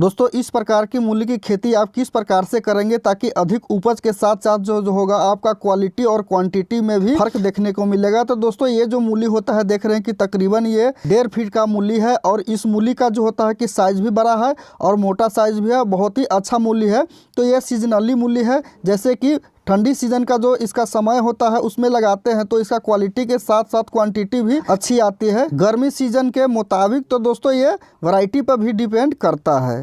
दोस्तों इस प्रकार की मूल्य की खेती आप किस प्रकार से करेंगे ताकि अधिक उपज के साथ साथ जो जो होगा आपका क्वालिटी और क्वांटिटी में भी फर्क देखने को मिलेगा तो दोस्तों ये जो मूली होता है देख रहे हैं कि तकरीबन ये डेढ़ फीट का मूली है और इस मूली का जो होता है कि साइज भी बड़ा है और मोटा साइज भी है बहुत ही अच्छा मूली है तो ये सीजनली मूली है जैसे कि ठंडी सीजन का जो इसका समय होता है उसमें लगाते हैं तो इसका क्वालिटी के साथ साथ क्वांटिटी भी अच्छी आती है गर्मी सीजन के मुताबिक तो दोस्तों ये वैरायटी पर भी डिपेंड करता है